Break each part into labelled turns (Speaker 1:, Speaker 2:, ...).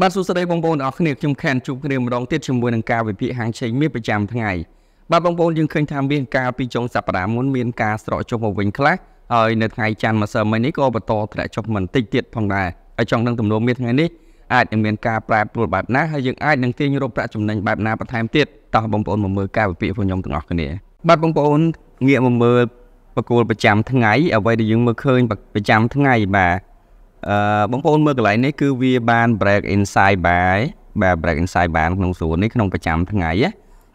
Speaker 1: បាទសួស្តីបងប្អូនអរគ្នាខ្ញុំខាន់ជួបគ្នាម្ដងទៀតជាមួយនឹងការវិភាគហាងឆេងមាសប្រចាំថ្ងៃបាទបងប្អូនយើងឃើញថាមានការពីចុងសប្តាហ៍មុនមានការស្រកចុះមកវិញខ្លះហើយនៅថ្ងៃច័ន្ទម្សិលមិញនេះក៏បន្តធ្លាក់ចុះមិនតិចទៀតផងដែរហើយចង់នឹងទំនោរមាសថ្ងៃនេះអាចនឹងមានការប្រែប្រួលបែបណាហើយយើងអាចនឹងទាញរកប្រាក់ចំណេញបែបណាបន្ថែមទៀតតោះបងប្អូនមកមើលការវិភាគរបស់ខ្ញុំទាំងអស់គ្នាបាទបងប្អូនងាកមកមើលបកគោលប្រចាំថ្ងៃអ្វីដែលយើងមើលឃើញប្រចាំថ្ងៃបាទអឺបងប្អូនមើលកន្លែងនេះគឺវាបាន break inside bar បាទ break inside bar ក្នុងសួននេះក្នុងប្រចាំថ្ងៃណា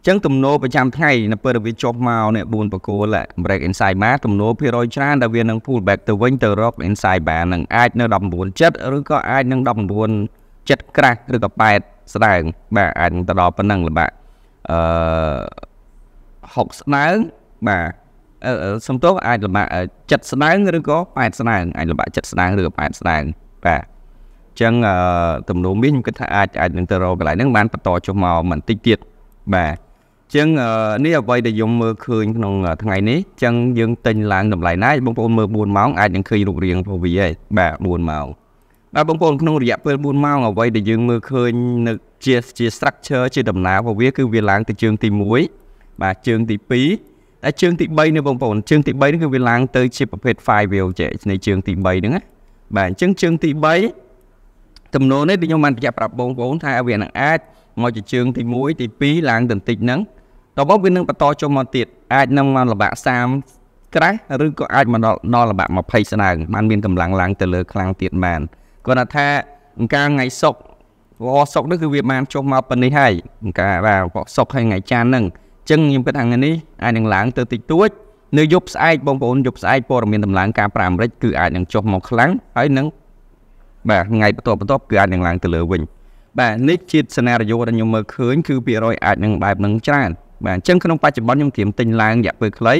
Speaker 1: ចឹងទំនោរប្រចាំថ្ងៃនៅពេលវាចប់មកនេះ4បកគោល break inside bar ទំនោរភាគរយច្រើនដែលវានឹង pull back ទៅវិញទៅរក inside bar នឹងអាចនៅ19.7ឬក៏អាចនឹង19.7ក្រាស់ឬក៏8ស្ដើងបាទអាចនឹងទៅដល់ប៉ុណ្ណឹងល្បាក់អឺ6ស្ដើងបាទសំទោសអាចលំបាកចិត្តស្ដើងឬក៏ប៉ែតស្ដើងអាចលំបាកចិត្តស្ដើងឬក៏ប៉ែតស្ដើងបាទអញ្ចឹងទំនោរមាសខ្ញុំគិតថាអាចអាចនឹងទៅរកកន្លែងហ្នឹងបានបន្តចុះមកមិនតិចទៀតបាទអញ្ចឹងនេះអ្វីដែលខ្ញុំមើលឃើញក្នុងថ្ងៃនេះអញ្ចឹងយើងទិញឡើងតម្លៃណាបងប្អូនមើល4ម៉ោងអាចនឹងឃើញរូបរាងរបស់វាហើយបាទ4ម៉ោងបាទបងប្អូនក្នុងរយៈពេល4ម៉ោងអ្វីដែលយើងមើលឃើញនៅជាជា structure ជាដំណើររបស់វាគឺវាឡើងទៅជើងទី1បាទជើងទី2តែជើងទី3នេះបងប្អូនជើង ទី3នេះគឺវាឡើងទៅជាប្រភេទ five wheel ចេះនៃជើងទី3ហ្នឹងណាបាទអញ្ចឹងជើងទី3ទំនោរនេះខ្ញុំបានបញ្ជាក់ប្រាប់បងប្អូនថាវានឹងអាចមកជាជើងទី1ទី2ឡើងទៅបន្តិចហ្នឹងតបវានឹងបន្តចុះមកទៀតអាចនឹងមកល្បាក់30ក្រាស់ឬក៏អាចមកដល់ដល់ល្បាក់20ស្នើបានមានកម្លាំងឡើងទៅលើខ្លាំងទៀតបានគាត់ថាអង្គការថ្ងៃសុកវអសុកនេះគឺវាបានចុះមកប៉ុណ្នេះហើយអង្គការបាទសុកហើយថ្ងៃច័ន្ទហ្នឹងចឹងខ្ញុំគិតថាថ្ងៃនេះអាចនឹងឡើងទៅតិចតួចនៅយប់ស្អែកបងប្អូនយប់ស្អែកព័ត៌មានតម្លើងការប្រាអាមេរិកគឺអាចនឹងចុះមកខ្លាំងហើយនឹងបាទថ្ងៃបន្ទាប់បន្ទាប់គឺអាចនឹងឡើងទៅលើវិញបាទនេះជា scenario ដែលខ្ញុំមើលឃើញគឺភាគរយអាចនឹងបែបនឹងច្រើនបាទអញ្ចឹងក្នុងបច្ចុប្បន្នខ្ញុំត្រៀមទិញឡើងរយៈពេលខ្លី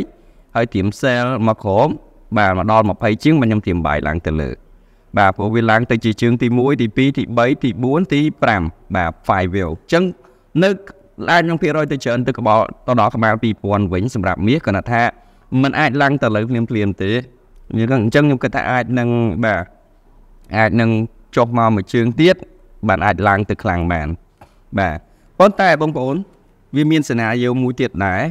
Speaker 1: ហើយត្រៀម sell មកក្រោមបាទមកដល់20ជាងបាទខ្ញុំត្រៀមបាយឡើងទៅលើ បាទព្រោះវាឡើងទៅជាជើងទី1ទី2ទី3ទី4ទី5បាទ five wheel អញ្ចឹងនៅឡើងនឹងភាគរយទៅច្រើនទៅក្បាលទៅដល់ក្បាល2000វិញសម្រាប់មាសគាត់ថាมันអាចឡើងទៅលើភ្លាមភ្លាមទេយើងអញ្ចឹងខ្ញុំគិតថាអាចនឹងបាទអាចនឹងចុះមកមួយជើងទៀតបានអាចឡើងទៅខ្លាំងបាន បាទប៉ុន្តែបងប្អូន វាមានសេណាយោមួយទៀតដែរ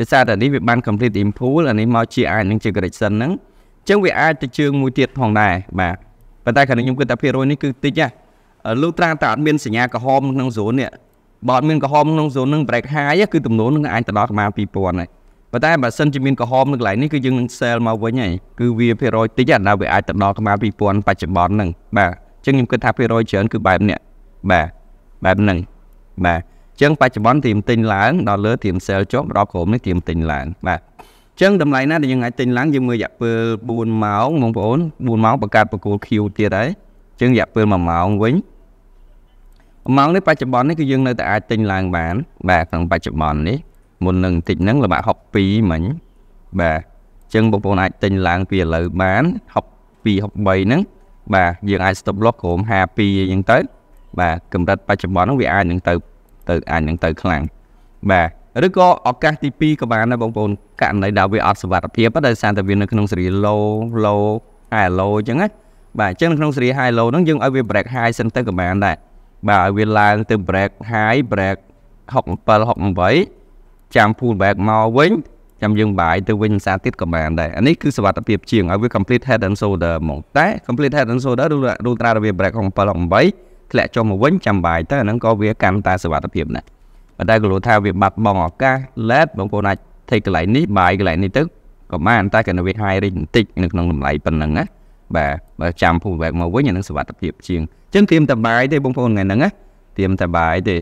Speaker 1: ដោយសារតែនេះវាបាន complete impulse អានេះមកជាអាចនឹងជា correction ហ្នឹងអញ្ចឹងវាអាចទៅជើងមួយទៀតផងដែរបាទប៉ុន្តែខាងខ្ញុំគិតថាភាគរយនេះគឺតិចណាលូត្រាតែអត់មានសញ្ញាក្រហមក្នុង zone នេះបើអត់មានកំហំក្នុង zone នឹង break high គឺទំនោរនឹងអាចទៅដល់ប្រមាណ2000ហើយប៉ុន្តែបើសិនជាមានកំហំនៅកន្លែងនេះគឺយើងនឹង sell មកវិញហើយគឺវាភាគរយតិចដល់វាអាចទៅដល់ប្រមាណ2000បច្ចុប្បន្នហ្នឹងបាទអញ្ចឹងខ្ញុំគិតថាភាគរយច្រើនគឺបែបនេះបាទបែបហ្នឹងបាទអញ្ចឹងបច្ចុប្បន្នធៀមទិញឡើងដល់លើធៀម sell ចុះដល់ក្រុមនេះធៀមទិញឡើងបាទអញ្ចឹងតម្លៃណាដែលយើងអាចទិញឡើងយើងមើលរយៈពេល4ម៉ោងបងប្អូន4ម៉ោងបង្កើតបកគោល Q ទៀតហើយអញ្ចឹងរយៈពេល1ម៉ោងវិញម៉ោងនេះបច្ចុប្បន្ននេះគឺយើងនៅតែអាចទិញឡើងបាន បាទក្នុងបច្ចុប្បន្ននេះមុននឹងបន្តិចហ្នឹងល្បាក់62មិញបាទអញ្ចឹងបងប្អូនអាចទិញឡើងពីឥឡូវបាន62 63ហ្នឹងបាទយើងអាច stop loss ក្រុម52អញ្ចឹងទៅបាទកម្រិតបច្ចុប្បន្នហ្នឹងវាអាចនឹងទៅទៅអាចនឹងទៅខ្លាំងបាទឬក៏ឱកាសទី2ក៏បានដែរបងប្អូនករណីដែលវាអត់សុវត្ថិភាពដែរសារតែវានៅក្នុងសេរី low low high low អញ្ចឹងណាបាទអញ្ចឹងនៅក្នុងសេរី high low ហ្នឹងយើងឲ្យវា break high សិនទៅក៏បានដែរបាទឲ្យវាឡើងទៅ break high break 67 68ចាំ pull back មកវិញចាំយើងបាយទៅវិញសាទៀតក៏បានដែរអានេះគឺសវត្ថភាពជាងឲ្យវា complete head and shoulder ហ្មងតែ complete head and shoulder រូត្រារបៀប break 67 68ធ្លាក់ចុះមកវិញចាំបាយទៅអាហ្នឹងក៏វាកាន់តែសវត្ថភាពណាស់ប៉ុន្តែគលថាវា បាត់បង់ឱកាស let បងប្អូនអាច take កន្លែងនេះបាយកន្លែងនេះទៅក៏បានតែកាលវា high rate បន្តិចនៅក្នុងតម្លៃប៉ុណ្ណឹងណាបាទបើចាំ pull back មកវិញអានឹងសវត្ថភាពជាងចឹងត្រៀមតបាយទេបងប្អូនថ្ងៃហ្នឹងណាត្រៀមតបាយទេ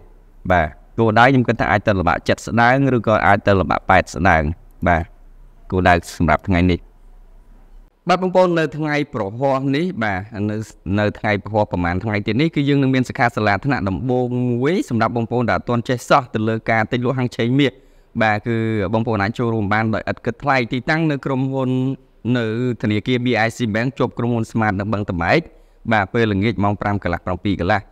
Speaker 1: បាទគោលដៅខ្ញុំគិតថាអាចទៅលំបាកចិត្តស្ដើងឬក៏អាចទៅលំបាកប៉ែតស្ដើងបាទគោលដៅសម្រាប់ថ្ងៃនេះបាទបងប្អូននៅថ្ងៃប្រហោះនេះបាទនៅនៅថ្ងៃប្រហោះប្រហែលថ្ងៃទីនេះគឺយើងនឹងមានសិក្ខាសាលាថ្នាក់ដំបូងមួយសម្រាប់បងប្អូនដែលអត់ទាន់ចេះសោះទៅលើការទិញលក់ហាងឆេងមាសបាទគឺបងប្អូនអាចចូលរួមបានដោយឥតគិតថ្លៃទីតាំងនៅក្រុមហ៊ុននៅធនាគារ BIC Bank ជាប់ក្រុមហ៊ុន Smart នៅបឹងតម៉ែកបាទពេលល្ងាចម៉ោង5កន្លះ7កន្លះ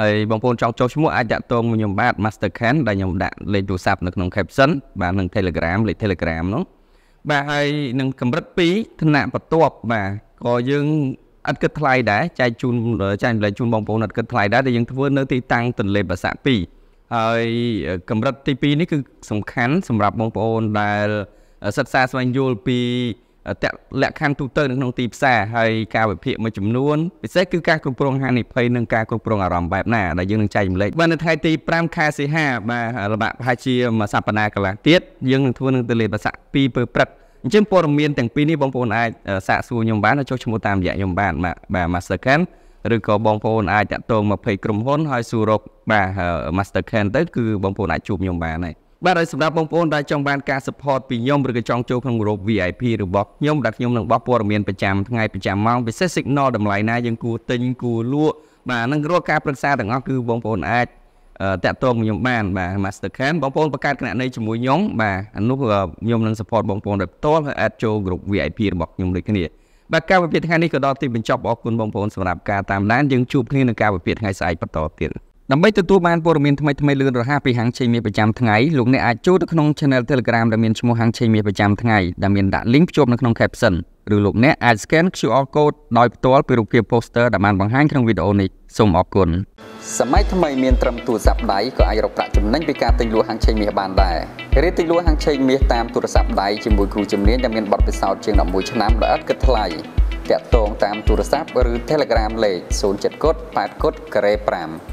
Speaker 1: ហើយបងប្អូនចង់ចុះឈ្មោះអាចតាក់ទងខ្ញុំបាទ Mastercard ដែលខ្ញុំដាក់លេខទូរស័ព្ទនៅក្នុង caption បាទនិង Telegram លេខ Telegram នោះបាទហើយនឹងកម្រិត2ឋានៈបន្ទាប់បាទក៏យើងឥតគិតថ្លៃដែរចែកជូនចែកម្លែកជូនបងប្អូនឥតគិតថ្លៃដែរដែលយើងធ្វើនៅទីតាំងទន្លេបាសាក់2ហើយកម្រិតទី2នេះគឺសំខាន់សម្រាប់បងប្អូនដែលសិក្សាស្វែងយល់ពីលក្ខខណ្ឌទូទៅនៅក្នុងទីផ្សារហើយការវិភាគមួយចំនួនពិសេសគឺការគ្រប់គ្រងហានិភ័យនិងការគ្រប់គ្រងអារម្មណ៍បែបណាដែលយើងនឹងចែកចម្លែកបាទនៅថ្ងៃទី5ខែសីហាបាទរបាក់ប្រហែលជាមួយសប្តាហ៍កន្លះទៀតយើងនឹងធ្វើនឹងទលេប្រសាក់2ពើព្រឹកអញ្ចឹងព័ត៌មានទាំងពីរនេះបងប្អូនអាចសាកសួរខ្ញុំបានចុះឈ្មោះតាមរយៈខ្ញុំបាន បាទបាទ Mastercard ឬក៏បងប្អូនអាចតាក់ទង20ក្រុមហ៊ុនហើយសួររកបាទ Mastercard ទៅគឺបងប្អូនអាចជួបខ្ញុំបានហើយបាទហើយសម្រាប់បងប្អូនដែលចង់បានការ support ពីខ្ញុំឬក៏ចង់ចូលក្នុងរូប VIP របស់ខ្ញុំដែលខ្ញុំនឹងបោះព័ត៌មានប្រចាំថ្ងៃប្រចាំម៉ោងពិសេស signal តម្លៃណាយើងគួរទិញគួរលក់បាទនឹងរាល់ការប្រឹក្សាទាំងអស់គឺបងប្អូនអាចតាក់ទងខ្ញុំបានបាទ Mastercam បងប្អូនបង្កើតគណនីជាមួយខ្ញុំបាទអានោះខ្ញុំនឹង support បងប្អូនដោយផ្ទាល់ហើយ add ចូល group VIP របស់ខ្ញុំដូចគ្នាបាទការវិភាគថ្ងៃនេះក៏ដល់ទីបញ្ចប់អរគុណបងប្អូនសម្រាប់ការតាមដានយើងជួបគ្នានៅការវិភាគថ្ងៃស្អែកបន្តទៀតដើម្បីទទួលបានព័ត៌មានថ្មីៗលឿនរហ័សពីហាងឆេងមាសប្រចាំថ្ងៃលោកអ្នកអាចចូលទៅក្នុង Channel Telegram ដែលមានឈ្មោះហាងឆេងមាសប្រចាំថ្ងៃដែលមានដាក់ link ភ្ជាប់នៅក្នុង caption ឬលោកអ្នកអាច scan QR code ដោយផ្ទាល់ពីរូបភាព poster ដែលបានបង្ហាញក្នុងវីដេអូនេះសូមអរគុណសម័យថ្មីមានត្រឹមទូរស័ព្ទដៃក៏អាចរកប្រាក់ចំណេញពីការទិញលក់ហាងឆេងមាសបានដែររៀនទិញលក់ហាងឆេងមាសតាមទូរស័ព្ទដៃជាមួយគ្រូជំនាញដែលមានបទពិសោធន៍ជាង11ឆ្នាំដោយឥតគិតថ្លៃតាក់ទងតាមទូរស័ព្ទឬ Telegram លេខ079 8កុតការ៉េ5